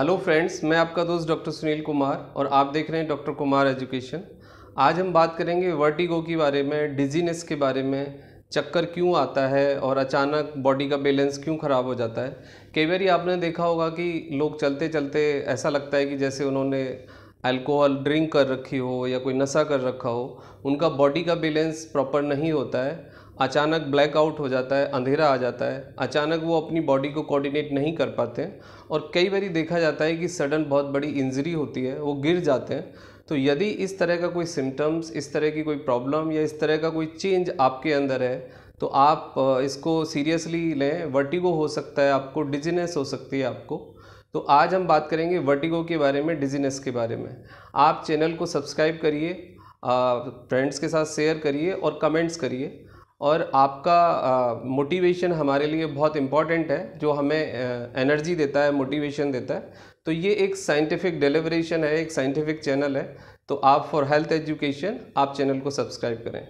hello friends मैं आपका दोस्त डॉक्टर सुनील कुमार और आप देख रहे हैं डॉक्टर कुमार एजुकेशन आज हम बात करेंगे वर्टिगो के बारे में डिजीनेस के बारे में चक्कर क्यों आता है और अचानक बॉडी का बैलेंस क्यों ख़राब हो जाता है कई बार आपने देखा होगा कि लोग चलते चलते ऐसा लगता है कि जैसे उन्होंने अल्कोहल ड्रिंक कर रखी हो या कोई नशा कर रखा हो उनका बॉडी का बैलेंस प्रॉपर नहीं होता है अचानक ब्लैकआउट हो जाता है अंधेरा आ जाता है अचानक वो अपनी बॉडी को कोऑर्डिनेट नहीं कर पाते और कई बार देखा जाता है कि सडन बहुत बड़ी इंजरी होती है वो गिर जाते हैं तो यदि इस तरह का कोई सिम्टम्स इस तरह की कोई प्रॉब्लम या इस तरह का कोई चेंज आपके अंदर है तो आप इसको सीरियसली लें वर्टिगो हो सकता है आपको डिजीनेस हो सकती है आपको तो आज हम बात करेंगे वर्टिगो के बारे में डिजीनेस के बारे में आप चैनल को सब्सक्राइब करिए फ्रेंड्स के साथ शेयर करिए और कमेंट्स करिए और आपका मोटिवेशन हमारे लिए बहुत इम्पॉर्टेंट है जो हमें एनर्जी देता है मोटिवेशन देता है तो ये एक साइंटिफिक डिलीवरेशन है एक साइंटिफिक चैनल है तो आप फॉर हेल्थ एजुकेशन आप चैनल को सब्सक्राइब करें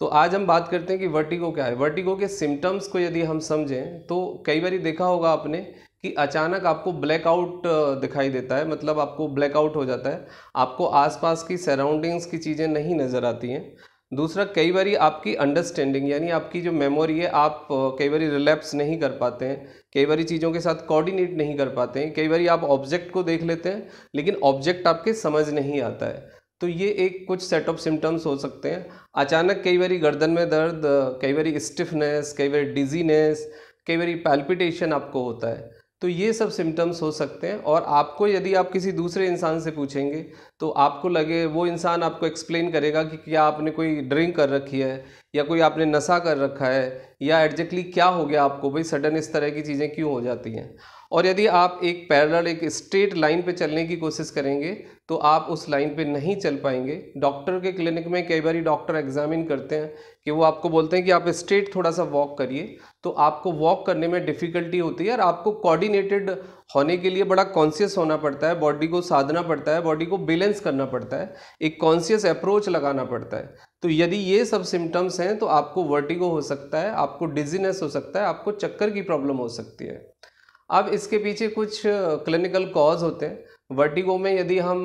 तो आज हम बात करते हैं कि वर्टिगो क्या है वर्टिगो के सिम्टम्स को यदि हम समझें तो कई बार देखा होगा आपने कि अचानक आपको ब्लैकआउट दिखाई देता है मतलब आपको ब्लैकआउट हो जाता है आपको आसपास की सराउंडिंग्स की चीज़ें नहीं नज़र आती हैं दूसरा कई बार आपकी अंडरस्टैंडिंग यानी आपकी जो मेमोरी है आप कई बार रिलैप्स नहीं कर पाते हैं कई बार चीज़ों के साथ कोऑर्डिनेट नहीं कर पाते हैं कई बार आप ऑब्जेक्ट को देख लेते हैं लेकिन ऑब्जेक्ट आपके समझ नहीं आता है तो ये एक कुछ सेट ऑफ सिम्टम्स हो सकते हैं अचानक कई बार गर्दन में दर्द कई बार स्टिफनेस कई बार डिजीनेस कई बार पैल्पिटेशन आपको होता है तो ये सब सिम्टम्स हो सकते हैं और आपको यदि आप किसी दूसरे इंसान से पूछेंगे तो आपको लगे वो इंसान आपको एक्सप्लेन करेगा कि क्या आपने कोई ड्रिंक कर रखी है या कोई आपने नशा कर रखा है या एग्जैक्टली क्या हो गया आपको भाई सडन इस तरह की चीज़ें क्यों हो जाती हैं और यदि आप एक पैरल एक स्ट्रेट लाइन पर चलने की कोशिश करेंगे तो आप उस लाइन पे नहीं चल पाएंगे डॉक्टर के क्लिनिक में कई बार डॉक्टर एग्जामिन करते हैं कि वो आपको बोलते हैं कि आप स्ट्रेट थोड़ा सा वॉक करिए तो आपको वॉक करने में डिफ़िकल्टी होती है और आपको कोऑर्डिनेटेड होने के लिए बड़ा कॉन्शियस होना पड़ता है बॉडी को साधना पड़ता है बॉडी को बैलेंस करना पड़ता है एक कॉन्शियस अप्रोच लगाना पड़ता है तो यदि ये सब सिम्टम्स हैं तो आपको वर्टिगो हो सकता है आपको डिजीनेस हो सकता है आपको चक्कर की प्रॉब्लम हो सकती है अब इसके पीछे कुछ क्लिनिकल कॉज होते हैं वर्टिगो में यदि हम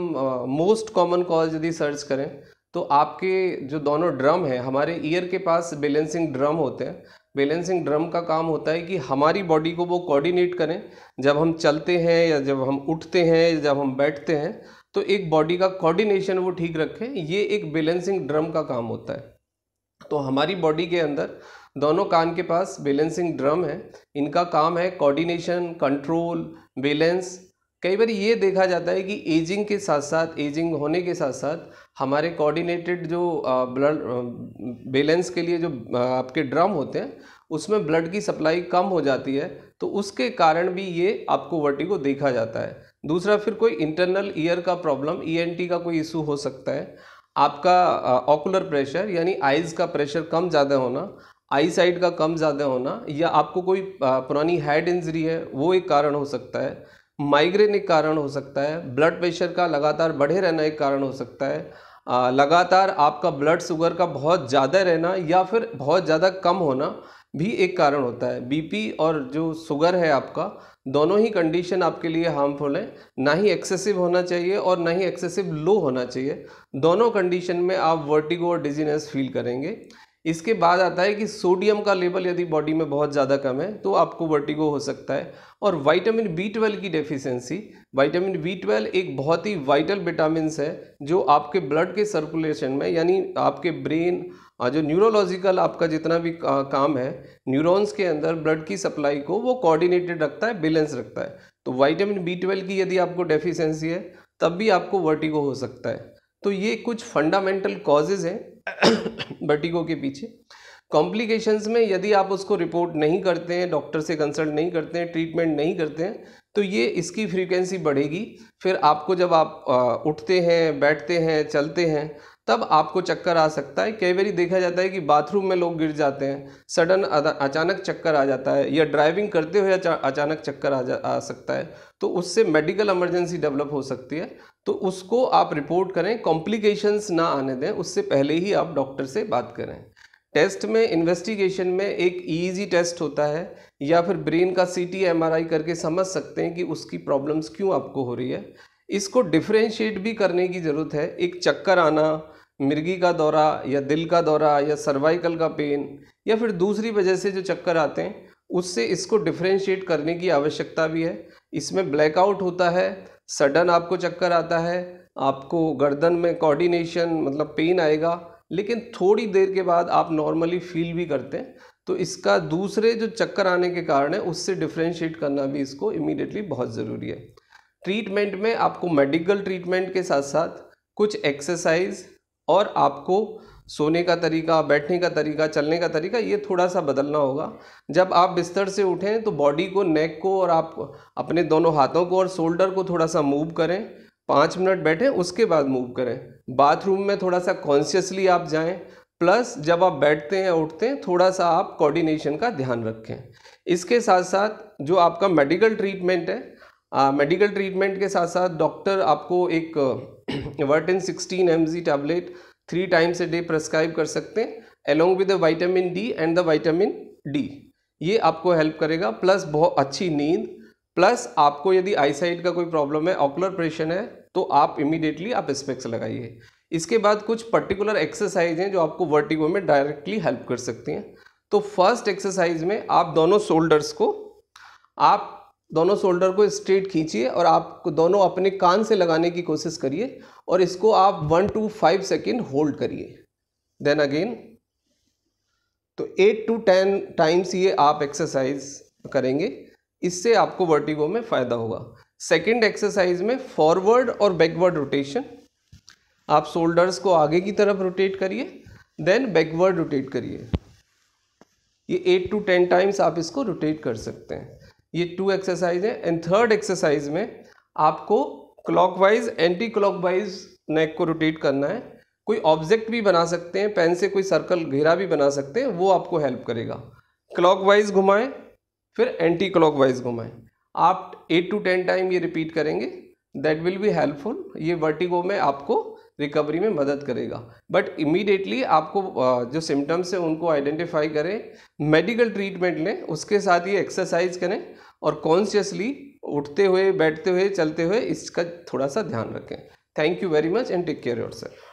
मोस्ट कॉमन कॉज यदि सर्च करें तो आपके जो दोनों ड्रम हैं हमारे ईयर के पास बैलेंसिंग ड्रम होते हैं बैलेंसिंग ड्रम का काम होता है कि हमारी बॉडी को वो कोऑर्डिनेट करें जब हम चलते हैं या जब हम उठते हैं या जब हम बैठते हैं तो एक बॉडी का कोऑर्डिनेशन वो ठीक रखें ये एक बैलेंसिंग ड्रम का काम होता है तो हमारी बॉडी के अंदर दोनों कान के पास बैलेंसिंग ड्रम है इनका काम है कोऑर्डिनेशन कंट्रोल बैलेंस कई बार ये देखा जाता है कि एजिंग के साथ साथ एजिंग होने के साथ साथ हमारे कोऑर्डिनेटेड जो ब्लड बैलेंस के लिए जो आपके ड्रम होते हैं उसमें ब्लड की सप्लाई कम हो जाती है तो उसके कारण भी ये आपको वर्टिगो देखा जाता है दूसरा फिर कोई इंटरनल ईयर का प्रॉब्लम ईएनटी e का कोई इशू हो सकता है आपका ऑकुलर प्रेशर यानी आइज़ का प्रेशर कम ज़्यादा होना आई साइड का कम ज़्यादा होना या आपको कोई पुरानी हेड इंजरी है वो एक कारण हो सकता है माइग्रेन एक कारण हो सकता है ब्लड प्रेशर का लगातार बढ़े रहना एक कारण हो सकता है आ, लगातार आपका ब्लड शुगर का बहुत ज़्यादा रहना या फिर बहुत ज़्यादा कम होना भी एक कारण होता है बीपी और जो शुगर है आपका दोनों ही कंडीशन आपके लिए हार्मफुल है ना ही एक्सेसिव होना चाहिए और ना ही एक्सेसिव लो होना चाहिए दोनों कंडीशन में आप वर्टिगो और डिजीनेस फील करेंगे इसके बाद आता है कि सोडियम का लेवल यदि बॉडी में बहुत ज़्यादा कम है तो आपको वर्टिगो हो सकता है और विटामिन बी ट्वेल्व की डेफिशिएंसी विटामिन बी ट्वेल्व एक बहुत ही वाइटल विटामिन है जो आपके ब्लड के सर्कुलेशन में यानी आपके ब्रेन जो न्यूरोलॉजिकल आपका जितना भी काम है न्यूरॉन्स के अंदर ब्लड की सप्लाई को वो कोऑर्डिनेटेड रखता है बैलेंस रखता है तो वाइटामिन बी ट्वेल्व की यदि आपको डेफिशेंसी है तब भी आपको वर्टिगो हो सकता है तो ये कुछ फंडामेंटल कॉजेज़ हैं बटिकों के पीछे कॉम्प्लिकेशंस में यदि आप उसको रिपोर्ट नहीं करते हैं डॉक्टर से कंसल्ट नहीं करते हैं ट्रीटमेंट नहीं करते हैं तो ये इसकी फ्रीक्वेंसी बढ़ेगी फिर आपको जब आप उठते हैं बैठते हैं चलते हैं तब आपको चक्कर आ सकता है कई बार देखा जाता है कि बाथरूम में लोग गिर जाते हैं सडन अचानक चक्कर आ जाता है या ड्राइविंग करते हुए अचानक चक्कर आ जा आ सकता है तो उससे मेडिकल इमरजेंसी डेवलप हो सकती है तो उसको आप रिपोर्ट करें कॉम्प्लिकेशंस ना आने दें उससे पहले ही आप डॉक्टर से बात करें टेस्ट में इन्वेस्टिगेशन में एक ईजी टेस्ट होता है या फिर ब्रेन का सीटी एमआरआई करके समझ सकते हैं कि उसकी प्रॉब्लम्स क्यों आपको हो रही है इसको डिफ्रेंशिएट भी करने की ज़रूरत है एक चक्कर आना मिर्गी का दौरा या दिल का दौरा या सर्वाइकल का पेन या फिर दूसरी वजह से जो चक्कर आते हैं उससे इसको डिफ्रेंशिएट करने की आवश्यकता भी है इसमें ब्लैकआउट होता है सडन आपको चक्कर आता है आपको गर्दन में कोऑर्डिनेशन मतलब पेन आएगा लेकिन थोड़ी देर के बाद आप नॉर्मली फील भी करते हैं तो इसका दूसरे जो चक्कर आने के कारण है उससे डिफ्रेंशिएट करना भी इसको इमीडिएटली बहुत ज़रूरी है ट्रीटमेंट में आपको मेडिकल ट्रीटमेंट के साथ साथ कुछ एक्सरसाइज और आपको सोने का तरीका बैठने का तरीका चलने का तरीका ये थोड़ा सा बदलना होगा जब आप बिस्तर से उठें तो बॉडी को नेक को और आप अपने दोनों हाथों को और शोल्डर को थोड़ा सा मूव करें पाँच मिनट बैठें उसके बाद मूव करें बाथरूम में थोड़ा सा कॉन्शियसली आप जाएं प्लस जब आप बैठते हैं उठते हैं थोड़ा सा आप कोऑर्डिनेशन का ध्यान रखें इसके साथ साथ जो आपका मेडिकल ट्रीटमेंट है मेडिकल ट्रीटमेंट के साथ साथ डॉक्टर आपको एक Vertin sixteen M G tablet three times a day prescribe कर सकते हैं along with vitamin D and the vitamin D ये आपको हेल्प करेगा प्लस बहुत अच्छी नींद प्लस आपको यदि आईसाइट का कोई प्रॉब्लम है ऑकुलर प्रेशन है तो आप इमीडिएटली आप स्पेक्स लगाइए इसके बाद कुछ पर्टिकुलर एक्सरसाइज हैं जो आपको वर्टिगो में डायरेक्टली हेल्प कर सकती हैं तो फर्स्ट एक्सरसाइज में आप दोनों शोल्डर्स को आप दोनों शोल्डर को स्ट्रेट खींचिए और आप दोनों अपने कान से लगाने की कोशिश करिए और इसको आप one two five second hold करिए देन अगेन तो एट टू टेन टाइम्स ये आप एक्सरसाइज करेंगे इससे आपको वर्टिगो में फ़ायदा होगा सेकेंड एक्सरसाइज में फॉरवर्ड और बैकवर्ड रोटेशन आप शोल्डर्स को आगे की तरफ रोटेट करिए देन बैकवर्ड रोटेट करिए ये एट टू टेन टाइम्स आप इसको रोटेट कर सकते हैं ये टू एक्सरसाइज है एंड थर्ड एक्सरसाइज में आपको क्लॉकवाइज एंटी क्लॉकवाइज नेक को रोटेट करना है कोई ऑब्जेक्ट भी बना सकते हैं पेन से कोई सर्कल घेरा भी बना सकते हैं वो आपको हेल्प करेगा क्लॉकवाइज घुमाएं फिर एंटी क्लॉकवाइज घुमाएं आप एट टू टेन टाइम ये रिपीट करेंगे दैट विल बी हेल्पफुल ये वर्टिगो में आपको रिकवरी में मदद करेगा बट इमीडिएटली आपको जो सिम्टम्स हैं उनको आइडेंटिफाई करें मेडिकल ट्रीटमेंट लें उसके साथ ही एक्सरसाइज करें और कॉन्शियसली उठते हुए बैठते हुए चलते हुए इसका थोड़ा सा ध्यान रखें thank you very much and take care your self